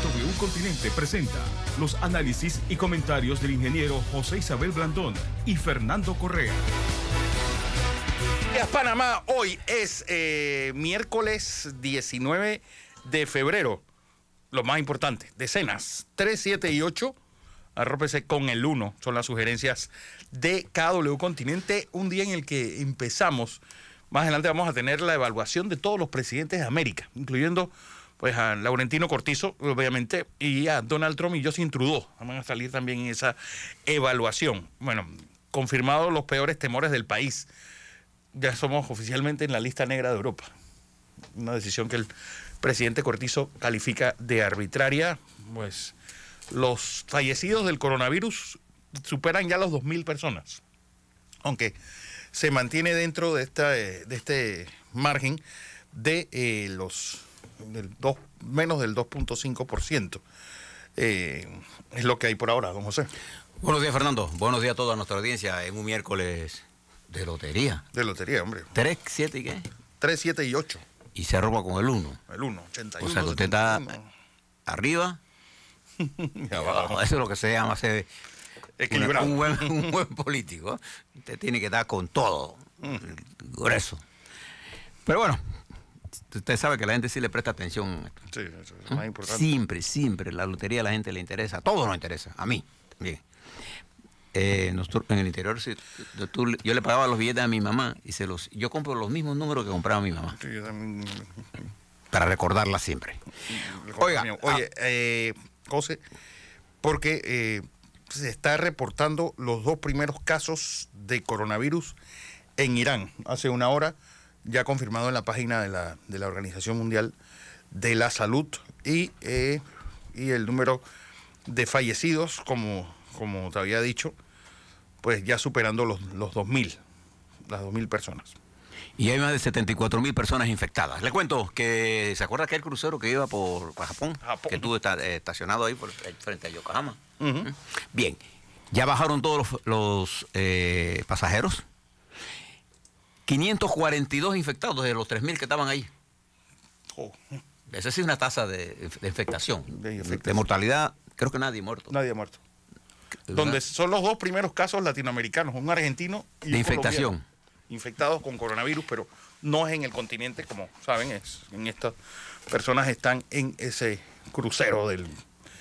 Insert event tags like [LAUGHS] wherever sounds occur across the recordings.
...KW continente presenta los análisis y comentarios del ingeniero José Isabel Blandón y Fernando Correa. Panamá, hoy es eh, miércoles 19 de febrero. Lo más importante, decenas, 3, 7 y 8. Arrópese con el 1, son las sugerencias de KW Continente, un día en el que empezamos. Más adelante vamos a tener la evaluación de todos los presidentes de América, incluyendo pues a Laurentino Cortizo, obviamente, y a Donald Trump y se intrudó Van a salir también en esa evaluación. Bueno, confirmados los peores temores del país. Ya somos oficialmente en la lista negra de Europa. Una decisión que el presidente Cortizo califica de arbitraria. Pues los fallecidos del coronavirus superan ya los 2.000 personas. Aunque se mantiene dentro de, esta, eh, de este margen de eh, los menos del 2.5%. Eh, es lo que hay por ahora, don José. Buenos días, Fernando. Buenos días a toda nuestra audiencia en un miércoles de lotería. De lotería, hombre. 3, 7 y qué? 3, 7 y 8 Y se arroba con el 1 El 1, 81. O sea, que usted está arriba [LAUGHS] y abajo. Eso es lo que se llama ser Un, buen, político. Usted tiene que estar con todo. Mm. Grueso. Pero bueno, Usted sabe que la gente sí le presta atención. Sí, es ¿Ah? más importante. Siempre, siempre. La lotería a la gente le interesa. A todos nos interesa. A mí también. Eh, en el interior, yo le pagaba los billetes a mi mamá y se los, yo compro los mismos números que compraba mi mamá. Para recordarla siempre. Oiga, oye, ah. eh, José, porque eh, se está reportando los dos primeros casos de coronavirus en Irán. Hace una hora ya confirmado en la página de la, de la Organización Mundial de la Salud y, eh, y el número de fallecidos, como, como te había dicho, pues ya superando los, los 2.000, las 2.000 personas. Y hay más de 74.000 mil personas infectadas. Le cuento que, ¿se acuerda que el crucero que iba por, Japón? Que estuvo eh, estacionado ahí por, frente a Yokohama. Bien, ya bajaron todos los, eh, pasajeros 542 infectados de los 3.000 que estaban ahí. Esa sí es una tasa de, infectación. De, mortalidad, creo que nadie muerto. Nadie ha muerto. Donde son los dos primeros casos latinoamericanos, un argentino y de infectación. Infectados con coronavirus, pero no es en el continente, como saben, es en estas personas están en ese crucero del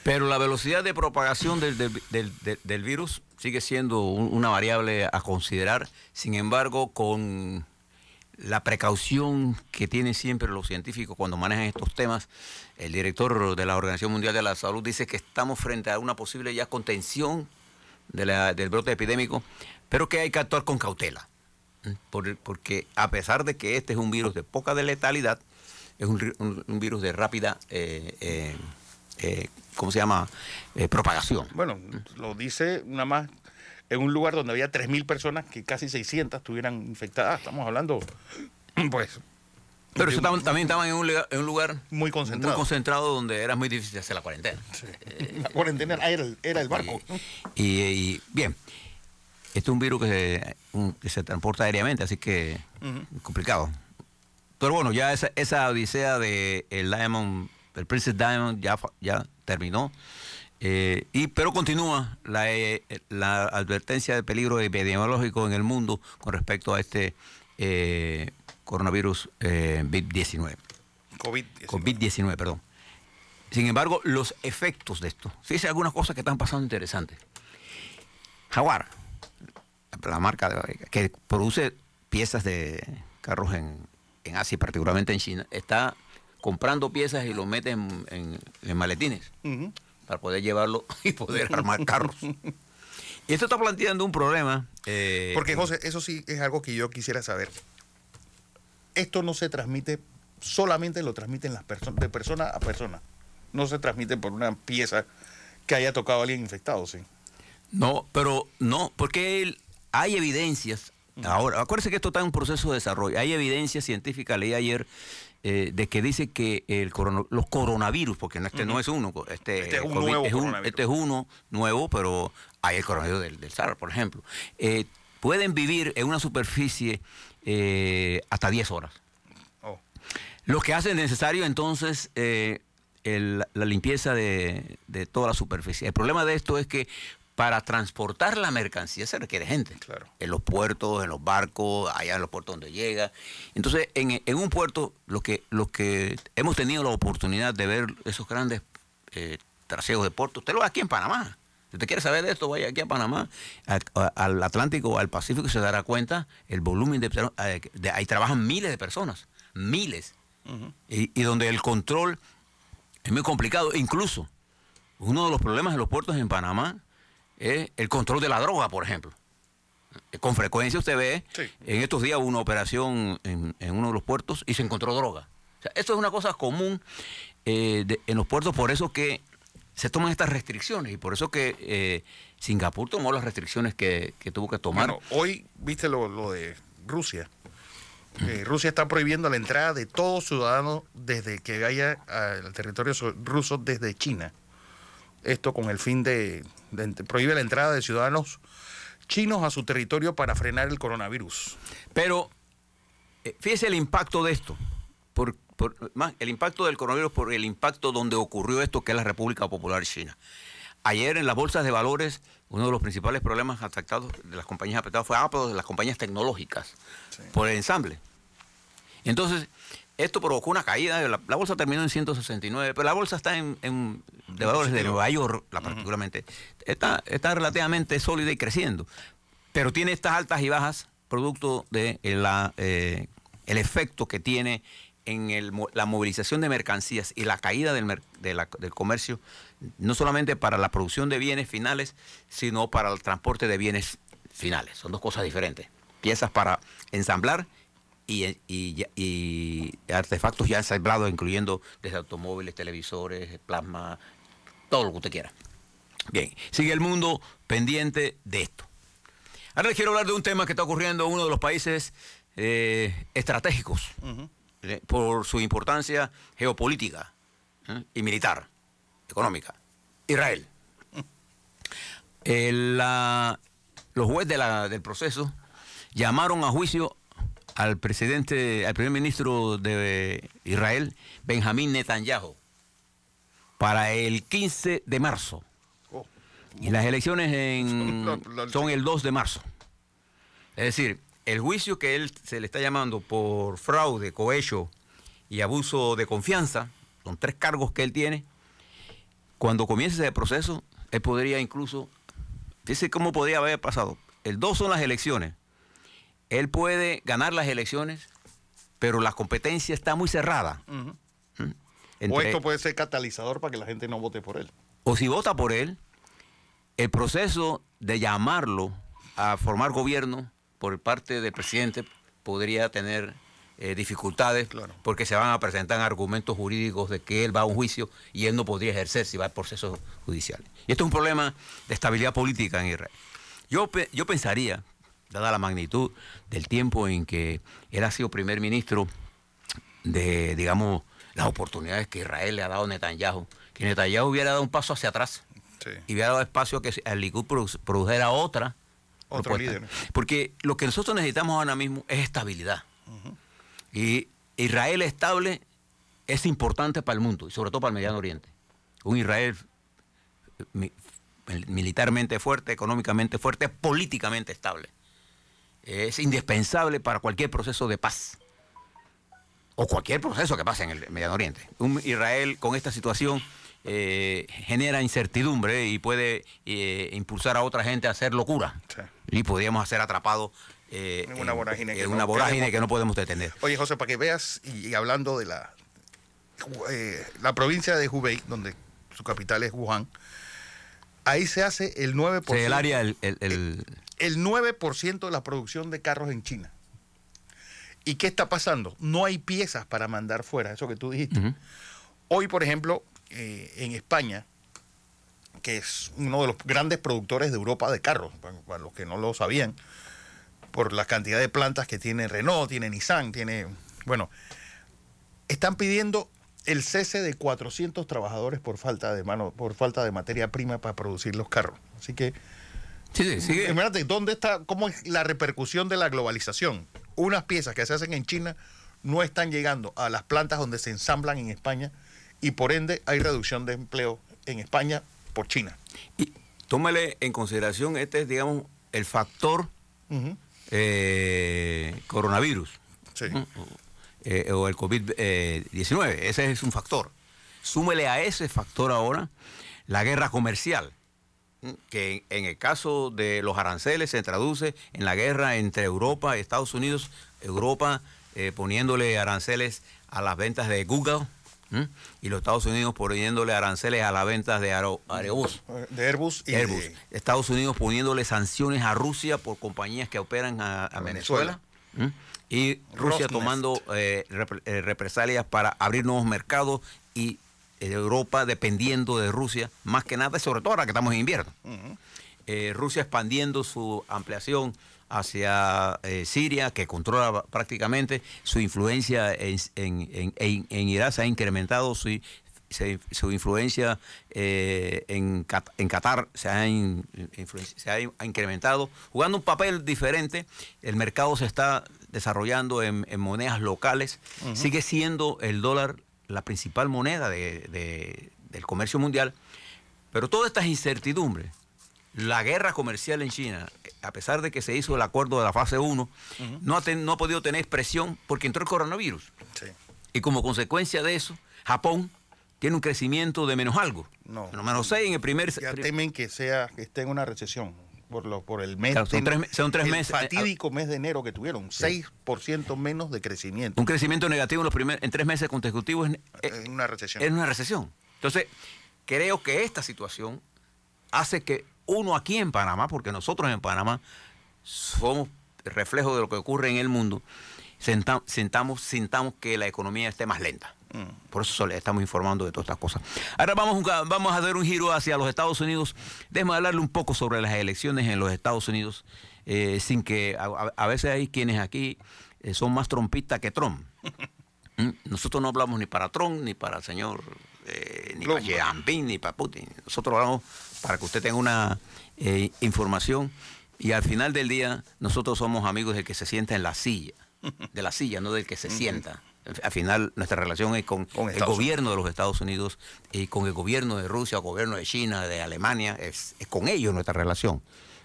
pero la velocidad de propagación del, virus sigue siendo una variable a considerar. Sin embargo, con la precaución que tienen siempre los científicos cuando manejan estos temas, el director de la Organización Mundial de la Salud dice que estamos frente a una posible ya contención del brote epidémico, pero que hay que actuar con cautela. porque a pesar de que este es un virus de poca de letalidad, es un, virus de rápida... Eh, eh, eh, ¿cómo se llama? Eh, propagación. Bueno, lo dice una más en un lugar donde había 3.000 personas que casi 600 estuvieran infectadas. Estamos hablando, [CLEARS THROAT] pues... Pero eso también estaban en un, lugar, muy, concentrado. concentrado. donde era muy difícil hacer la cuarentena. La cuarentena era el, barco. y, bien, este es un virus que se, transporta aéreamente, así que complicado. Pero bueno, ya esa, esa odisea de el Diamond el Princess Diamond ya, ya terminó. Eh, pero continúa eh, la, advertencia de peligro epidemiológico en el mundo con respecto a este eh, coronavirus COVID-19. COVID-19, perdón. Sin embargo, los efectos de esto. Sí, hay algunas cosas que están pasando interesantes. Jaguar, la marca de, que produce piezas de carros en, en Asia, particularmente en China, está comprando piezas y lo meten en, maletines para poder llevarlo [LAUGHS] y poder armar carros. [LAUGHS] y esto está planteando un problema. Eh, porque José, eso sí es algo que yo quisiera saber. Esto no se transmite, solamente lo transmiten las personas, de persona a persona. No se transmite por una pieza que haya tocado a alguien infectado, sí. No, pero no, porque hay evidencias. Ahora, acuérdense que esto está en un proceso de desarrollo. Hay evidencia científica, leí ayer, eh, de que dice que el los coronavirus, porque este no es uno, este, este, este, es, uno nuevo, pero hay el coronavirus del, del SARS, por ejemplo, eh, pueden vivir en una superficie eh, hasta 10 horas. Oh. Lo que hace necesario entonces la limpieza de, de toda la superficie. El problema de esto es que para transportar la mercancía se requiere gente. Claro. En los puertos, en los barcos, allá en los puertos donde llega. Entonces, en, un puerto, los que, que hemos tenido la oportunidad de ver esos grandes eh, traseos de puertos, usted lo ve aquí en Panamá. Si usted quiere saber de esto, vaya aquí a Panamá, al Atlántico o al Pacífico, y se dará cuenta el volumen de, eh, ahí trabajan miles de personas, miles. y donde el control es muy complicado. Incluso, uno de los problemas de los puertos en Panamá el control de la droga, por ejemplo. Eh, con frecuencia usted ve, en estos días hubo una operación en, uno de los puertos y se encontró droga. esto es una cosa común eh, en los puertos, por eso que se toman estas restricciones y por eso que eh, Singapur tomó las restricciones que, tuvo que tomar. Bueno, hoy viste lo, de Rusia. Rusia está prohibiendo la entrada de todo ciudadano desde que vaya al territorio ruso desde China. Esto con el fin de, prohíbe la entrada de ciudadanos chinos a su territorio para frenar el coronavirus. Pero eh, fíjese el impacto de esto, el impacto del coronavirus por el impacto donde ocurrió esto, que es la República Popular China. Ayer en las bolsas de valores, uno de los principales problemas afectados de las compañías afectadas fue Apple, de las compañías tecnológicas, por el ensamble. Entonces, esto provocó una caída, la, bolsa terminó en 169, pero la bolsa está en, en de valores de Nueva York, particularmente, está, está relativamente sólida y creciendo, pero tiene estas altas y bajas producto de la, eh, el efecto que tiene en la movilización de mercancías y la caída del, del comercio, no solamente para la producción de bienes finales, sino para el transporte de bienes finales. Son dos cosas diferentes. Piezas para ensamblar y, artefactos ya ensamblados, incluyendo desde automóviles, televisores, plasma, todo lo que usted quiera. Bien, sigue el mundo pendiente de esto. Ahora les quiero hablar de un tema que está ocurriendo en uno de los países eh, estratégicos eh, por su importancia geopolítica ¿eh? y militar, económica. Israel. [LAUGHS] los jueces del proceso llamaron a juicio al presidente, al primer ministro de Israel, Benjamín Netanyahu, para el 15 de marzo. Oh. y las elecciones [LAUGHS] son el 2 de marzo. Es decir, el juicio que él se le está llamando por fraude, cohecho y abuso de confianza, son tres cargos que él tiene, cuando comience ese proceso, él podría incluso, Dice cómo podría haber pasado, el 2 son las elecciones, él puede ganar las elecciones, pero la competencia está muy cerrada. ¿Mm? o esto puede ser catalizador para que la gente no vote por él. O si vota por él, el proceso de llamarlo a formar gobierno por parte del presidente podría tener eh, dificultades porque se van a presentar argumentos jurídicos de que él va a un juicio y él no podría ejercer si va a procesos judiciales. Y esto es un problema de estabilidad política en Israel. Yo, yo pensaría dada la magnitud del tiempo en que él ha sido primer ministro, de, digamos, las oportunidades que Israel le ha dado a Netanyahu. Que Netanyahu hubiera dado un paso hacia atrás y hubiera dado espacio a que el Likud produjera otra. líder. Porque lo que nosotros necesitamos ahora mismo es estabilidad. Y Israel estable es importante para el mundo, y sobre todo para el Mediano Oriente. Un Israel eh, militarmente fuerte, económicamente fuerte, políticamente estable es indispensable para cualquier proceso de paz o cualquier proceso que pase en el Medio Oriente. Un Israel con esta situación eh, genera incertidumbre y puede eh, impulsar a otra gente a hacer locura. Y podríamos ser atrapados eh, en una vorágine, que, no podemos detener. Oye, José, para que veas, y, hablando de la, la provincia de Hubei, donde su capital es Wuhan, ahí se hace el 9%. el área, el el 9% de la producción de carros en China. ¿Y qué está pasando? No hay piezas para mandar fuera, eso que tú dijiste. Hoy, por ejemplo, eh, en España, que es uno de los grandes productores de Europa de carros, para, para, los que no lo sabían, por la cantidad de plantas que tiene Renault, tiene Nissan, tiene... Bueno, están pidiendo el cese de 400 trabajadores por falta de mano, por falta de materia prima para producir los carros. Así que Sí, ¿dónde está, cómo es la repercusión de la globalización? Unas piezas que se hacen en China no están llegando a las plantas donde se ensamblan en España y por ende hay reducción de empleo en España por China. Y tómale en consideración, este es, digamos, el factor eh, coronavirus. Mm, eh, o el COVID-19, ese es un factor. Súmele a ese factor ahora la guerra comercial que en el caso de los aranceles se traduce en la guerra entre Europa y Estados Unidos, Europa eh, poniéndole aranceles a las ventas de Google y los Estados Unidos poniéndole aranceles a las ventas de airbus Airbus y Airbus. Estados Unidos poniéndole sanciones a Rusia por compañías que operan a, Venezuela. y Rusia tomando eh, eh, represalias para abrir nuevos mercados y Europa dependiendo de Rusia, más que nada, sobre todo ahora que estamos en invierno. Eh, Rusia expandiendo su ampliación hacia eh, Siria, que controla prácticamente su influencia en, Irak, se ha incrementado su, su influencia eh, en, Qatar se ha, incrementado, jugando un papel diferente. El mercado se está desarrollando en, monedas locales. Sigue siendo el dólar la principal moneda del comercio mundial. Pero todas estas incertidumbres, la guerra comercial en China, a pesar de que se hizo el acuerdo de la fase 1, no, ha no ha podido tener expresión porque entró el coronavirus. Y como consecuencia de eso, Japón tiene un crecimiento de menos algo. No. Menos 6 en el primer... Ya temen que, sea, que esté en una recesión por, lo, por el mes. tres, el eh, Fatídico ah, mes de enero que tuvieron, 6% menos de crecimiento. Un crecimiento negativo en, los en tres meses consecutivos eh, en una recesión. en una recesión. Entonces, creo que esta situación hace que uno aquí en Panamá, porque nosotros en Panamá somos reflejo de lo que ocurre en el mundo, sentamos, sintamos que la economía esté más lenta. Por eso le estamos informando de todas estas cosas. Ahora vamos, vamos a hacer un giro hacia los Estados Unidos. Déjame hablarle un poco sobre las elecciones en los Estados Unidos, eh, sin que a, veces hay quienes aquí eh, son más trompistas que Trump. [LAUGHS] Mm, nosotros no hablamos ni para Trump, ni para el señor, eh, ni para ni para Putin. Nosotros hablamos para que usted tenga una información y al final del día nosotros somos amigos del que se sienta en la silla, de la silla, no del que se sienta al final nuestra relación es con, el gobierno de los Estados Unidos y con el gobierno de Rusia, el gobierno de China, de Alemania, es, con ellos nuestra relación.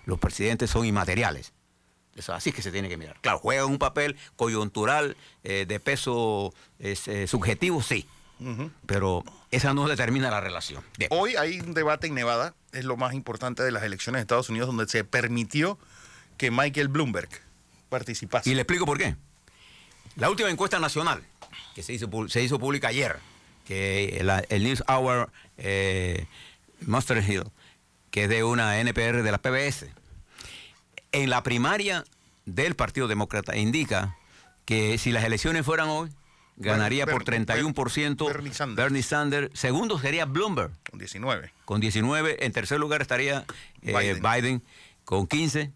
Los presidentes son inmateriales. Eso, así es que se tiene que mirar. Claro, juegan un papel coyuntural eh, de peso eh, subjetivo, sí. Pero esa no determina la relación. Hoy hay un debate en Nevada, es lo más importante de las elecciones de Estados Unidos, donde se permitió que Michael Bloomberg participase. Y le explico por qué. La última encuesta nacional que se hizo, se hizo pública ayer, que el News Hour eh, Hill, que es de una NPR de la PBS, en la primaria del Partido Demócrata indica que si las elecciones fueran hoy, ganaría por 31% Bernie Sanders. Segundo sería Bloomberg. Con 19. Con 19. En tercer lugar estaría eh, Biden. con 15.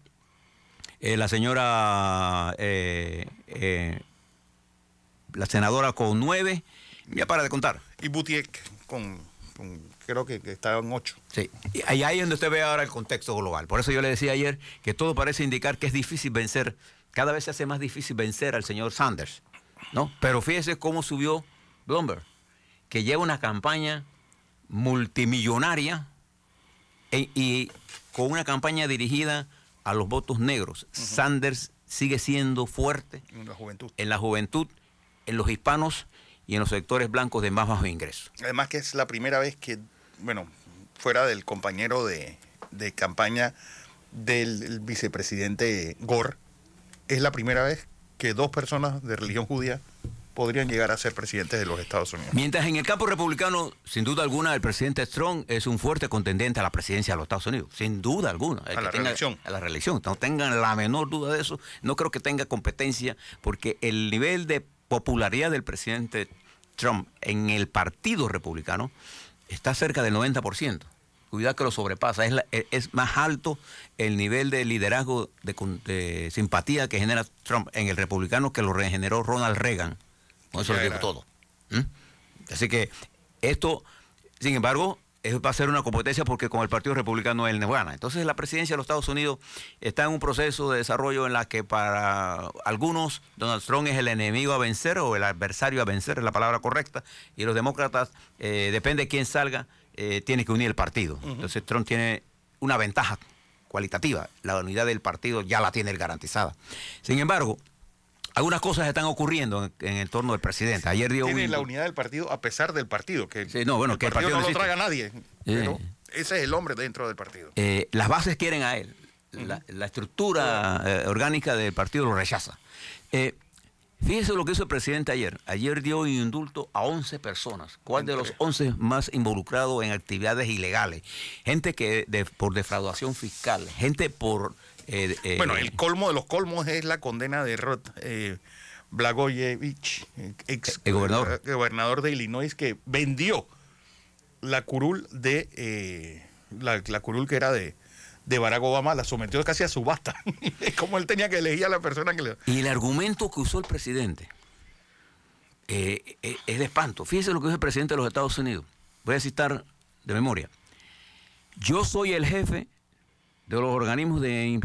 Eh, la señora eh, eh la senadora con nueve, ya para de contar. Y Butiek con, creo que, está en ocho. Sí, y ahí, ahí es donde usted ve ahora el contexto global. Por eso yo le decía ayer que todo parece indicar que es difícil vencer, cada vez se hace más difícil vencer al señor Sanders, ¿no? Pero fíjese cómo subió Bloomberg, que lleva una campaña multimillonaria e, y con una campaña dirigida a los votos negros. Sanders sigue siendo fuerte la juventud. En la juventud en los hispanos y en los sectores blancos de más bajo ingreso. Además que es la primera vez que, bueno, fuera del compañero de, campaña del vicepresidente Gore, es la primera vez que dos personas de religión judía podrían llegar a ser presidentes de los Estados Unidos. Mientras en el campo republicano, sin duda alguna, el presidente Strong es un fuerte contendiente a la presidencia de los Estados Unidos, sin duda alguna. a la tenga, reelección. A la reelección. No tengan la menor duda de eso. No creo que tenga competencia, porque el nivel de popularidad del presidente Trump en el Partido Republicano está cerca del 90%. Cuidado que lo sobrepasa. E, es, más alto el nivel de liderazgo, de, simpatía que genera Trump en el republicano que lo regeneró Ronald Reagan. Con eso lo digo todo. Así que esto, sin embargo, eso va a ser una competencia porque con el Partido Republicano él no gana. Entonces la presidencia de los Estados Unidos está en un proceso de desarrollo en la que para algunos Donald Trump es el enemigo a vencer o el adversario a vencer, es la palabra correcta, y los demócratas, eh, depende de quién salga, eh, tiene que unir el partido. Entonces Trump tiene una ventaja cualitativa, la unidad del partido ya la tiene garantizada. Sin embargo, algunas cosas están ocurriendo en, el torno del presidente. Ayer dio Tiene la unidad del partido a pesar del partido, que, bueno, el, que partido no, lo traga a nadie, eh. ese es el hombre dentro del partido. Eh, las bases quieren a él, la, estructura eh, orgánica del partido lo rechaza. Fíjese lo que hizo el presidente ayer. Ayer dio indulto a 11 personas. ¿Cuál de los 11 más involucrados en actividades ilegales? Gente que por defraudación fiscal, gente por... Eh, eh, bueno, el colmo de los colmos es la condena de Rot Eh, Blagojevich, eh, ex gobernador. de Illinois, que vendió la curul de la curul que era de, de Barack Obama, la sometió casi a subasta. [LAUGHS] como él tenía que elegir a la persona que le... Y el argumento que usó el presidente eh, eh, es de espanto. Fíjense lo que dijo el presidente de los Estados Unidos. Voy a citar de memoria. Yo soy el jefe de los organismos de,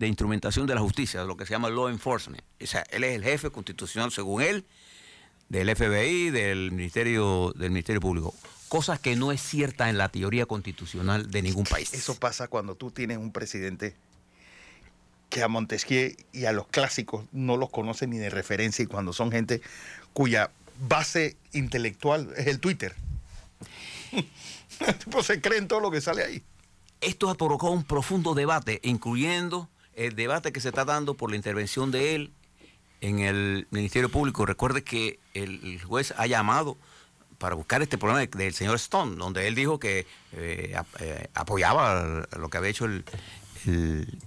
instrumentación de la justicia, de lo que se llama law enforcement. O sea, él es el jefe constitucional, según él, del FBI, del Ministerio, del Ministerio Público. ...cosas que no es cierta en la teoría constitucional de ningún país. Eso pasa cuando tú tienes un presidente que a Montesquieu y a los clásicos no los conoce ni de referencia y cuando son gente cuya base intelectual es el Twitter. [LAUGHS] pues se creen todo lo que sale ahí. Esto ha provocado un profundo debate, incluyendo el debate que se está dando por la intervención de él en el Ministerio Público. Recuerde que el juez ha llamado para buscar este problema del señor Stone, donde él dijo que eh, eh, apoyaba lo que había hecho el,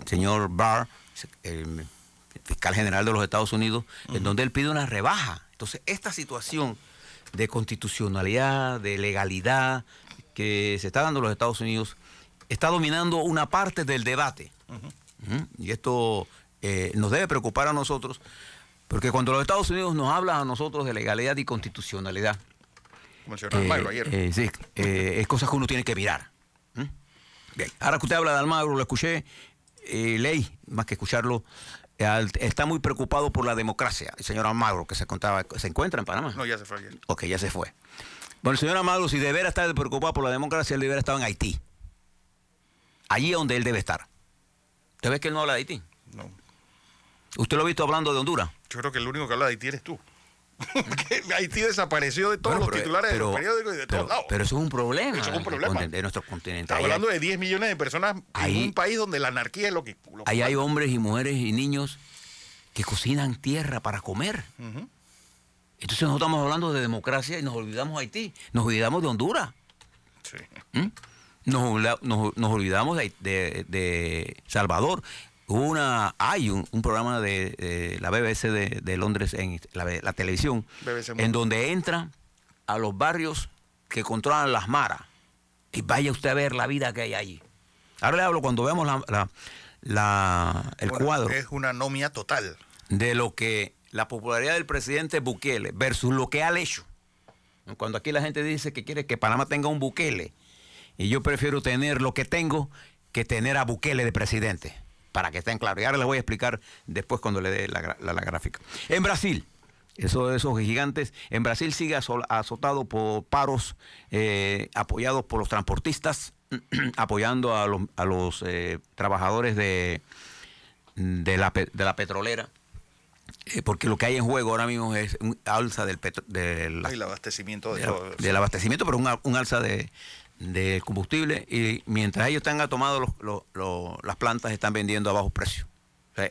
señor Barr, el fiscal general de los Estados Unidos, en donde él pide una rebaja. Entonces, esta situación de constitucionalidad, de legalidad que se está dando en los Estados Unidos, está dominando una parte del debate. Y esto eh, nos debe preocupar a nosotros, porque cuando los Estados Unidos nos hablan a nosotros de legalidad y constitucionalidad, eh, ayer. Eh, eh, es cosas que uno tiene que mirar. ahora que usted habla de Almagro, lo escuché, ley, más que escucharlo, está muy preocupado por la democracia, el señor Almagro, que se contaba, se encuentra en Panamá. No, ya se fue Ok, ya se fue. Bueno, el señor Almagro, si veras estar preocupado por la democracia, él debería estar en Haití. Allí es donde él debe estar. ¿Usted ves que él no habla de Haití? No. ¿Usted lo ha visto hablando de Honduras? Yo creo que el único que habla de Haití eres tú. Haití [LAUGHS] desapareció de todos los eh, titulares de los periódicos y de todos lados. Pero eso es un problema. Eso es un eh, problema. De, nuestros continentes. hablando de 10 millones de personas hay en un país donde la anarquía es lo que. ahí hay hombres y mujeres y niños que cocinan tierra para comer. Entonces nosotros estamos hablando de democracia y nos olvidamos de Haití, nos olvidamos de Honduras. Sí. ¿Mm? Nos, olvidamos de, de, de Salvador una, hay un, programa de, la BBC de, Londres en la, televisión, en donde entra a los barrios que controlan las maras. Y vaya usted a ver la vida que hay allí. Ahora le hablo cuando vemos el cuadro. Es una anomia total. De lo que la popularidad del presidente Bukele versus lo que ha hecho. Cuando aquí la gente dice que quiere que Panamá tenga un Bukele, y yo prefiero tener lo que tengo que tener a Bukele de presidente para que estén claros. Y ahora les voy a explicar después cuando le dé la, gráfica. En Brasil, esos gigantes, en Brasil sigue azotado por paros eh, apoyados por los transportistas, [CLEARS THROAT] apoyando a los, eh, trabajadores de, de, la, petrolera eh, porque lo que hay en juego ahora mismo es un alza del del, abastecimiento abastecimiento, pero un alza de, de combustible y mientras ellos tengan tomado las plantas están vendiendo a bajos precios.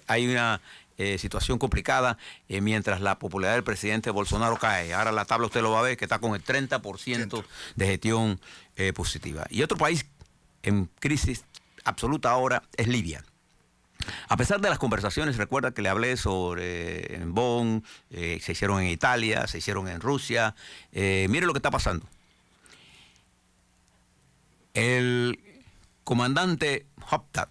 hay una eh, situación complicada eh, mientras la popularidad del presidente Bolsonaro cae. Ahora la tabla usted lo va a ver que está con el 30% de gestión eh, positiva. Y otro país en crisis absoluta ahora es Libia. A pesar de las conversaciones, recuerda que le hablé sobre en Bonn, se hicieron en Italia, se hicieron en Rusia. mire lo que está pasando. El comandante Hoptat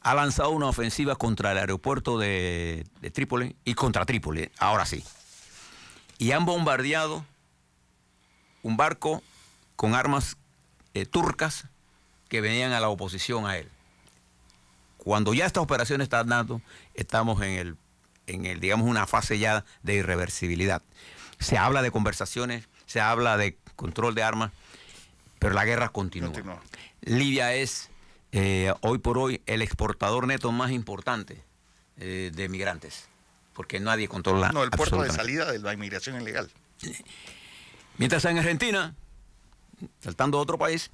ha lanzado una ofensiva contra el aeropuerto de, Trípoli y contra Trípoli, ahora sí. Y han bombardeado un barco con armas eh, turcas que venían a la oposición a él. Cuando ya esta operación está dando, estamos en el, en el, digamos, una fase ya de irreversibilidad. Se habla de conversaciones, se habla de control de armas, pero la guerra continúa. Libia es eh, hoy por hoy el exportador neto más importante eh, de migrantes, porque nadie controla. No, el puerto de salida de la inmigración ilegal. Mientras en Argentina, saltando a otro país,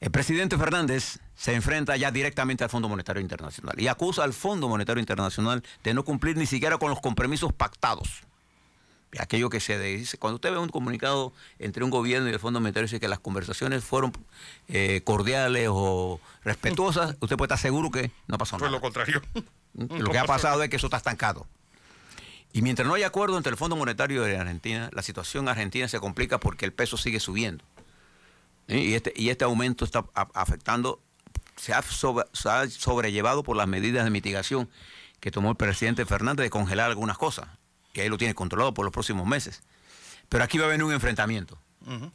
el presidente Fernández se enfrenta ya directamente al Fondo Monetario Internacional y acusa al Fondo Monetario Internacional de no cumplir ni siquiera con los compromisos pactados aquello que se dice. Cuando usted ve un comunicado entre un gobierno y el Fondo Monetario dice que las conversaciones fueron eh, cordiales o respetuosas, [LAUGHS] usted puede estar seguro que no pasó nada. Fue lo contrario. Mm, [LAUGHS] lo que ha pasado es que eso está estancado. Y mientras no hay acuerdo entre el Fondo Monetario y Argentina, la situación Argentina se complica porque el peso sigue subiendo. Y este, y este aumento está afectando, se ha sobrellevado por las medidas de mitigación que tomó el presidente Fernández de congelar algunas cosas que ahí lo tiene controlado por los próximos meses. Pero aquí va a venir un enfrentamiento. ¿Mm?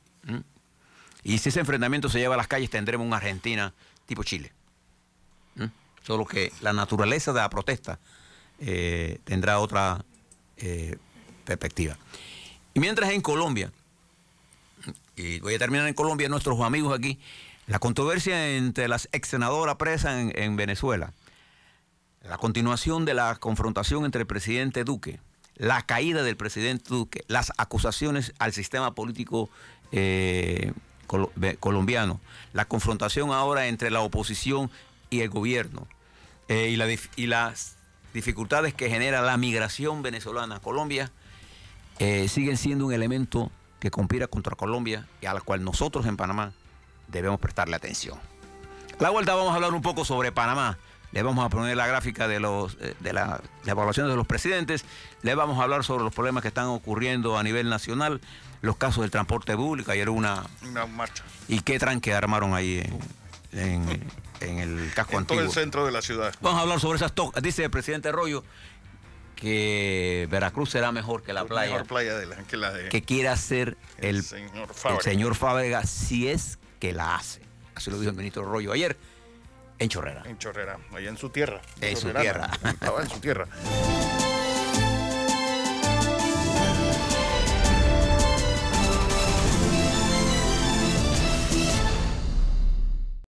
Y si ese enfrentamiento se lleva a las calles, tendremos una Argentina tipo Chile. ¿Mm? Solo que la naturaleza de la protesta eh, tendrá otra eh, perspectiva. Y mientras en Colombia, y voy a terminar en Colombia, nuestros amigos aquí, la controversia entre las ex senadoras presas en Venezuela, la continuación de la confrontación entre el presidente Duque la caída del presidente Duque, las acusaciones al sistema político eh, colombiano, la confrontación ahora entre la oposición y el gobierno, eh, y, las dificultades que genera la migración venezolana a Colombia, eh, siguen siendo un elemento que compira contra Colombia y a la cual nosotros en Panamá debemos prestarle atención. la vuelta vamos a hablar un poco sobre Panamá le vamos a poner la gráfica de, los, eh, de la, evaluación de los presidentes, le vamos a hablar sobre los problemas que están ocurriendo a nivel nacional, los casos del transporte público, ayer una... Una marcha. ¿Y qué tranque armaron ahí en, el casco en todo el centro de la ciudad. Vamos a hablar sobre esas tocas, dice el presidente Arroyo que Veracruz será mejor que la playa. Mejor playa de que la de... Que quiera hacer el, el señor Fábrega si es que la hace. Así lo dijo el ministro Arroyo ayer. En Chorrera. En Chorrera, allá en su tierra. En, su tierra. en su tierra.